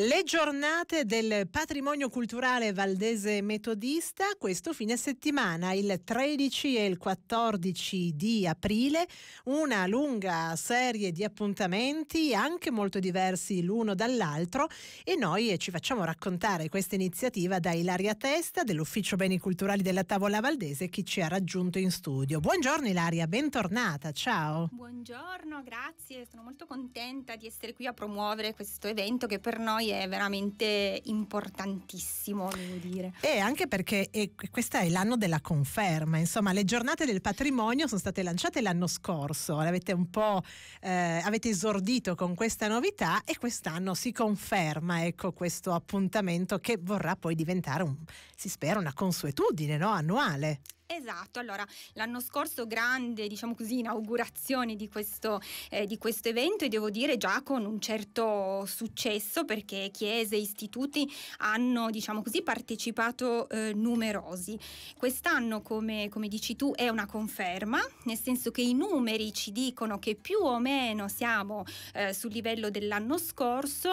Le giornate del patrimonio culturale valdese metodista questo fine settimana, il 13 e il 14 di aprile, una lunga serie di appuntamenti anche molto diversi l'uno dall'altro e noi ci facciamo raccontare questa iniziativa da Ilaria Testa dell'Ufficio Beni Culturali della Tavola Valdese che ci ha raggiunto in studio. Buongiorno Ilaria, bentornata, ciao. Buongiorno, grazie, sono molto contenta di essere qui a promuovere questo evento che per noi è veramente importantissimo, devo dire. E anche perché questo è l'anno della conferma, insomma le giornate del patrimonio sono state lanciate l'anno scorso, avete un po' eh, avete esordito con questa novità e quest'anno si conferma ecco, questo appuntamento che vorrà poi diventare, un, si spera, una consuetudine no? annuale. Esatto, allora l'anno scorso grande, diciamo così, inaugurazione di questo, eh, di questo, evento e devo dire già con un certo successo perché chiese e istituti hanno, diciamo così, partecipato eh, numerosi. Quest'anno, come, come dici tu, è una conferma, nel senso che i numeri ci dicono che più o meno siamo eh, sul livello dell'anno scorso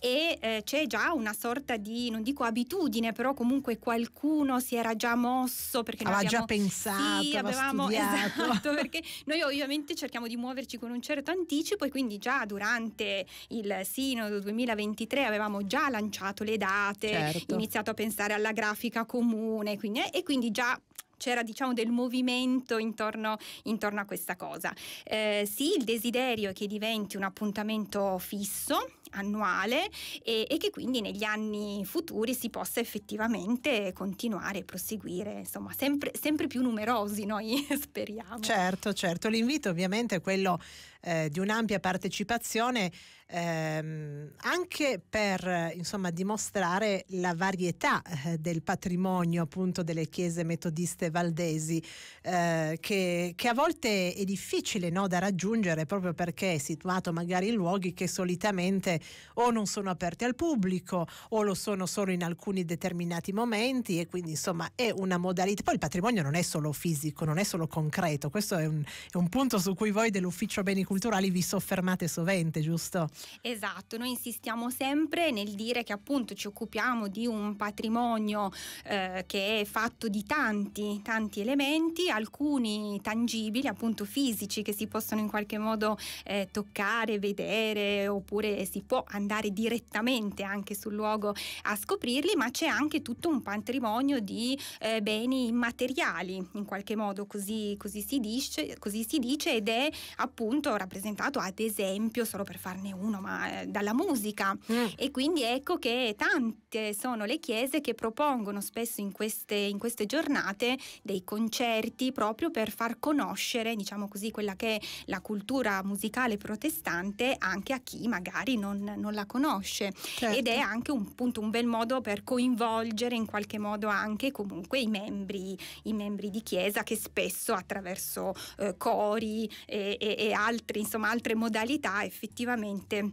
e eh, c'è già una sorta di, non dico abitudine, però comunque qualcuno si era già mosso perché aveva già già pensato, sì, avevamo esatto, perché noi ovviamente cerchiamo di muoverci con un certo anticipo e quindi già durante il sinodo 2023 avevamo già lanciato le date, certo. iniziato a pensare alla grafica comune quindi, eh, e quindi già c'era diciamo del movimento intorno, intorno a questa cosa. Eh, sì, il desiderio è che diventi un appuntamento fisso annuale e, e, che quindi negli anni futuri si possa effettivamente continuare e proseguire, insomma, sempre, sempre più numerosi noi speriamo. Certo, certo, l'invito ovviamente è quello eh, di un'ampia partecipazione ehm, anche per insomma, dimostrare la varietà eh, del patrimonio appunto delle chiese metodiste valdesi eh, che, che, a volte è difficile no, da raggiungere proprio perché è situato magari in luoghi che solitamente o non sono aperte al pubblico o lo sono solo in alcuni determinati momenti e quindi insomma è una modalità. Poi il patrimonio non è solo fisico, non è solo concreto, questo è un, è un punto su cui voi dell'ufficio beni culturali vi soffermate sovente, giusto? Esatto, noi insistiamo sempre nel dire che appunto ci occupiamo di un patrimonio eh, che è fatto di tanti, tanti elementi, alcuni tangibili, appunto fisici, che si possono in qualche modo eh, toccare, vedere oppure si può andare direttamente anche sul luogo a scoprirli, ma c'è anche tutto un patrimonio di eh, beni immateriali, in qualche modo così, così, si dice, così, si dice, ed è appunto rappresentato ad esempio, solo per farne uno, ma eh, dalla musica. Mm. E quindi ecco che tante sono le chiese che propongono spesso in queste, in queste giornate dei concerti proprio per far conoscere, diciamo così, quella che è la cultura musicale protestante anche a chi magari non non, non la conosce certo. ed è certo. anche un, appunto, un bel modo per coinvolgere in qualche modo anche comunque i membri, i membri di chiesa che spesso attraverso eh, cori e, e, e altri, insomma, altre modalità effettivamente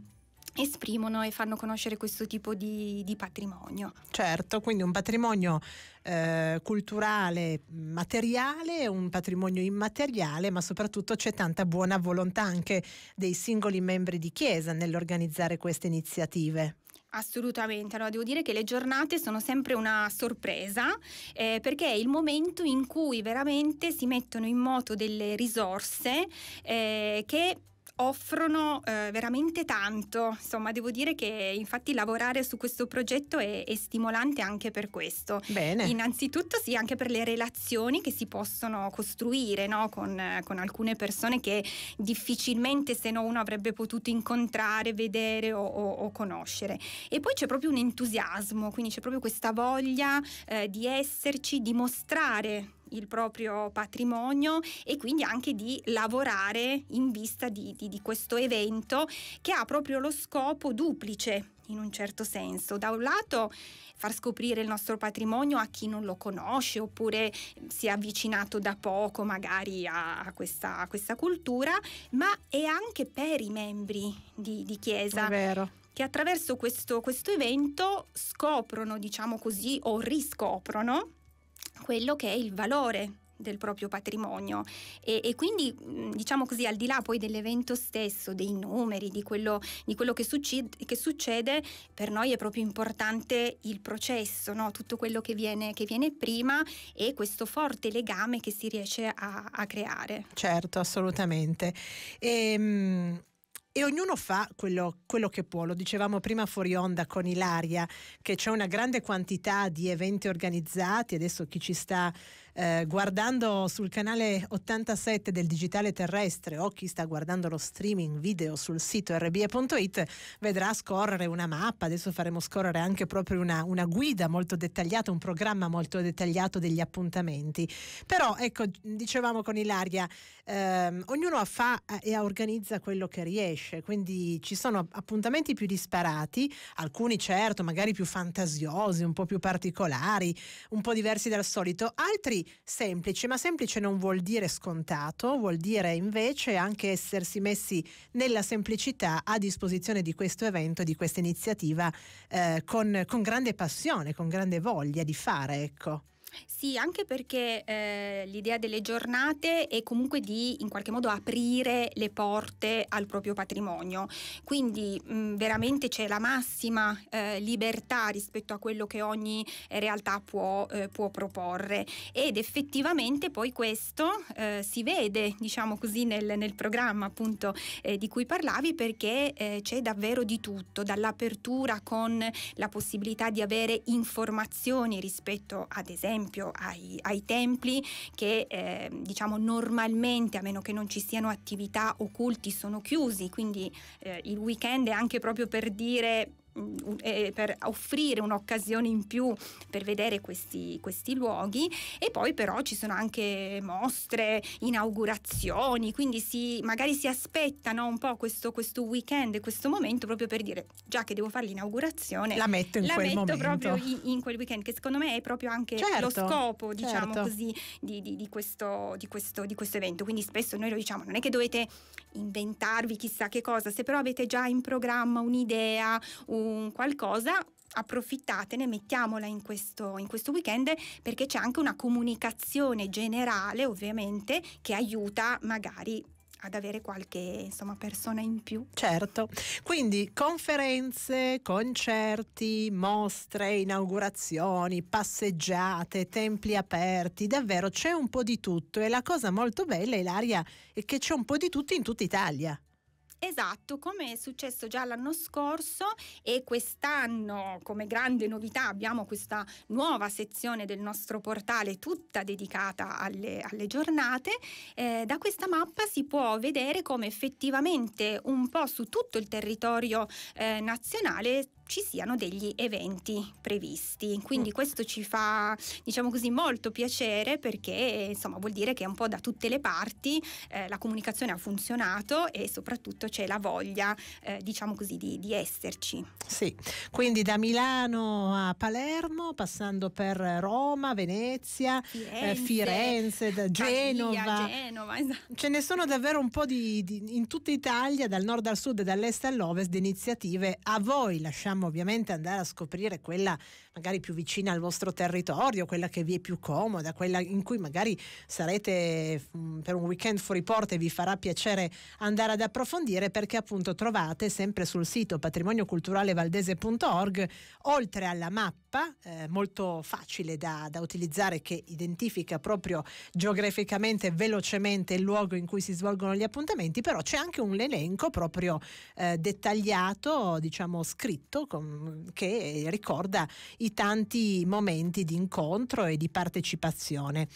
esprimono e fanno conoscere questo tipo di, di patrimonio. Certo, quindi un patrimonio eh, culturale materiale, un patrimonio immateriale, ma soprattutto c'è tanta buona volontà anche dei singoli membri di Chiesa nell'organizzare queste iniziative. Assolutamente, allora, devo dire che le giornate sono sempre una sorpresa eh, perché è il momento in cui veramente si mettono in moto delle risorse eh, che offrono eh, veramente tanto. Insomma, devo dire che infatti lavorare su questo progetto è, è stimolante anche per questo. Bene. Innanzitutto sì, anche per le relazioni che si possono costruire no? con, con, alcune persone che difficilmente se no uno avrebbe potuto incontrare, vedere o, o, o conoscere. E poi c'è proprio un entusiasmo, quindi c'è proprio questa voglia eh, di esserci, di mostrare il proprio patrimonio e quindi anche di lavorare in vista di, di, di questo evento che ha proprio lo scopo duplice in un certo senso. Da un lato far scoprire il nostro patrimonio a chi non lo conosce oppure si è avvicinato da poco magari a, questa, a questa cultura, ma è anche per i membri di, di Chiesa. È vero che attraverso questo, questo evento scoprono, diciamo così, o riscoprono quello che è il valore del proprio patrimonio e, e, quindi mm, diciamo così al di là poi dell'evento stesso, dei numeri, di quello, di quello che, succede, che, succede, per noi è proprio importante il processo, no? tutto quello che viene, che viene, prima e questo forte legame che si riesce a, a creare. Certo, assolutamente. E, ehm, e ognuno fa quello, quello, che può. Lo dicevamo prima fuori onda con Ilaria, che c'è una grande quantità di eventi organizzati, adesso chi ci sta eh, guardando sul canale 87 del digitale terrestre o chi sta guardando lo streaming video sul sito rba.it vedrà scorrere una mappa, adesso faremo scorrere anche proprio una, una guida molto dettagliata, un programma molto dettagliato degli appuntamenti. Però ecco, dicevamo con Ilaria, ehm, ognuno fa eh, e organizza quello che riesce, quindi ci sono appuntamenti più disparati, alcuni certo, magari più fantasiosi, un po' più particolari, un po' diversi dal solito, altri semplice, ma semplice non vuol dire scontato, vuol dire invece anche essersi messi nella semplicità a disposizione di questo evento di questa iniziativa eh, con, con grande passione, con grande voglia di fare. Ecco. Sì, anche perché eh, l'idea delle giornate è comunque di in qualche modo aprire le porte al proprio patrimonio, quindi mh, mm, veramente c'è la massima eh, libertà rispetto a quello che ogni eh, realtà può, eh, può proporre ed effettivamente poi questo eh, si vede, diciamo così, nel, nel programma appunto eh, di cui parlavi perché c'è davvero di tutto, dall'apertura con la possibilità di avere informazioni rispetto ad esempio esempio ai, ai templi che eh, diciamo normalmente, a meno che non ci siano attività occulti, sono chiusi, quindi eh, il weekend è anche proprio per dire Mm, eh, per offrire un'occasione in più per vedere questi, questi luoghi e poi però ci sono anche mostre, inaugurazioni, quindi si, magari si aspettano un po' questo, questo weekend, questo momento proprio per dire già che devo fare l'inaugurazione, la metto in la quel metto momento. proprio in, in, quel weekend, che secondo me è proprio anche certo, lo scopo, diciamo certo. così, di, di, di, questo, questo, di questo evento. Quindi spesso noi lo diciamo, non è che dovete inventarvi chissà che cosa, se però avete già in programma un'idea, un un qualcosa approfittatene, mettiamola in questo, in questo, weekend perché c'è anche una comunicazione generale ovviamente che aiuta magari ad avere qualche insomma, persona in più. Certo, quindi conferenze, concerti, mostre, inaugurazioni, passeggiate, templi aperti, davvero c'è un po' di tutto e la cosa molto bella Ilaria è che c'è un po' di tutto in tutta Italia. Esatto, come è successo già l'anno scorso e quest'anno come grande novità abbiamo questa nuova sezione del nostro portale tutta dedicata alle, alle giornate, eh, da questa mappa si può vedere come effettivamente un po' su tutto il territorio eh, nazionale ci siano degli eventi previsti. Quindi mm. questo ci fa, diciamo così, molto piacere perché insomma vuol dire che un po' da tutte le parti eh, la comunicazione ha funzionato e soprattutto c'è la voglia, eh, diciamo così, di, di, esserci. Sì, quindi da Milano a Palermo, passando per Roma, Venezia, Firenze, eh, Firenze da Genova. Pavia, Genova esatto. Ce ne sono davvero un po' di, di, in tutta Italia, dal nord al sud e dall'est all'ovest, di iniziative. A voi lasciamo dobbiamo ovviamente andare a scoprire quella magari più vicina al vostro territorio, quella che vi è più comoda, quella in cui magari sarete mm, per un weekend fuori porta e vi farà piacere andare ad approfondire perché appunto trovate sempre sul sito patrimonioculturalevaldese.org oltre alla mappa eh, molto facile da, da utilizzare che identifica proprio geograficamente velocemente il luogo in cui si svolgono gli appuntamenti, però c'è anche un elenco proprio eh, dettagliato, diciamo scritto, con, che ricorda i i tanti momenti di incontro e di partecipazione.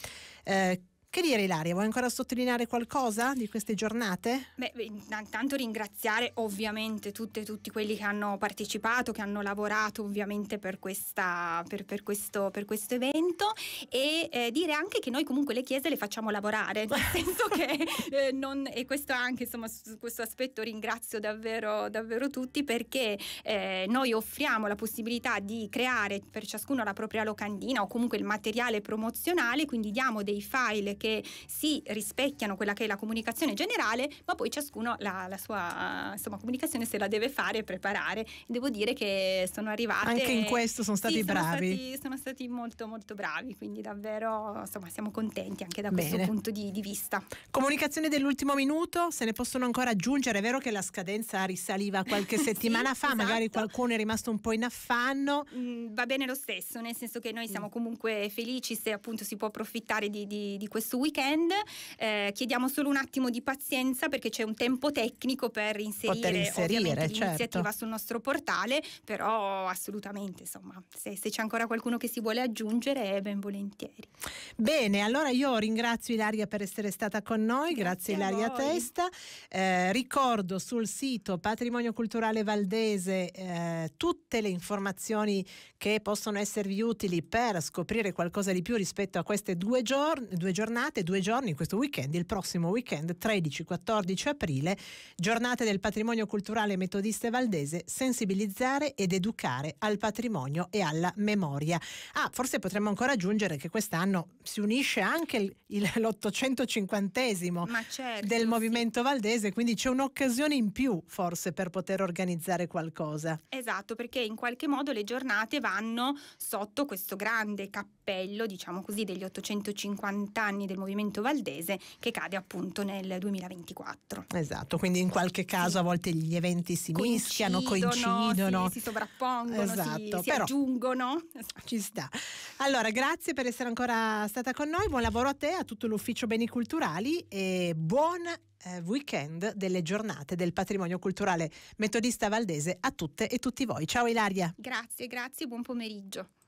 Eh, che dire Ilaria, vuoi ancora sottolineare qualcosa di queste giornate? Beh, intanto ringraziare ovviamente tutte e tutti quelli che hanno partecipato, che hanno lavorato ovviamente per, questa, per, per, questo, per questo, evento e eh, dire anche che noi comunque le chiese le facciamo lavorare, nel senso che eh, non, e questo anche insomma su questo aspetto ringrazio davvero, davvero tutti perché eh, noi offriamo la possibilità di creare per ciascuno la propria locandina o comunque il materiale promozionale, quindi diamo dei file perché si rispecchiano quella che è la comunicazione generale, ma poi ciascuno la, la sua insomma, comunicazione se la deve fare e preparare. Devo dire che sono arrivate. Anche in questo sono stati sì, bravi. Sono stati, sono stati, molto, molto bravi, quindi davvero insomma, siamo contenti anche da Bene. questo punto di, di vista. Comunicazione dell'ultimo minuto, se ne possono ancora aggiungere. È vero che la scadenza risaliva qualche settimana sì, fa, esatto. magari qualcuno è rimasto un po' in affanno. Mm, va bene lo stesso, nel senso che noi mm. siamo comunque felici se appunto si può approfittare di, di, di questo questo weekend. Eh, chiediamo solo un attimo di pazienza perché c'è un tempo tecnico per inserire, inserire certo. l'iniziativa sul nostro portale, però assolutamente, insomma, se, se c'è ancora qualcuno che si vuole aggiungere, eh, ben volentieri. Bene, allora io ringrazio Ilaria per essere stata con noi, grazie, grazie Ilaria Testa. Eh, ricordo sul sito Patrimonio Culturale Valdese eh, tutte le informazioni che possono esservi utili per scoprire qualcosa di più rispetto a queste due, giorn- due giornate giornate, due giorni questo weekend, il prossimo weekend 13-14 aprile, giornate del patrimonio culturale metodista e valdese, sensibilizzare ed educare al patrimonio e alla memoria. Ah, forse potremmo ancora aggiungere che quest'anno si unisce anche l'850 certo, del movimento sì. valdese, quindi c'è un'occasione in più forse per poter organizzare qualcosa. Esatto, perché in qualche modo le giornate vanno sotto questo grande cappello cappello, diciamo così, degli 850 anni del movimento valdese che cade appunto nel 2024. Esatto, quindi in qualche caso sì. a volte gli eventi si coincidono, mischiano, coincidono. Si, si sovrappongono, esatto, si, si aggiungono. Ci sta. Allora, grazie per essere ancora stata con noi, buon lavoro a te, a tutto l'ufficio Beni Culturali e buon eh, weekend delle giornate del patrimonio culturale metodista valdese a tutte e tutti voi. Ciao Ilaria. Grazie, grazie, buon pomeriggio.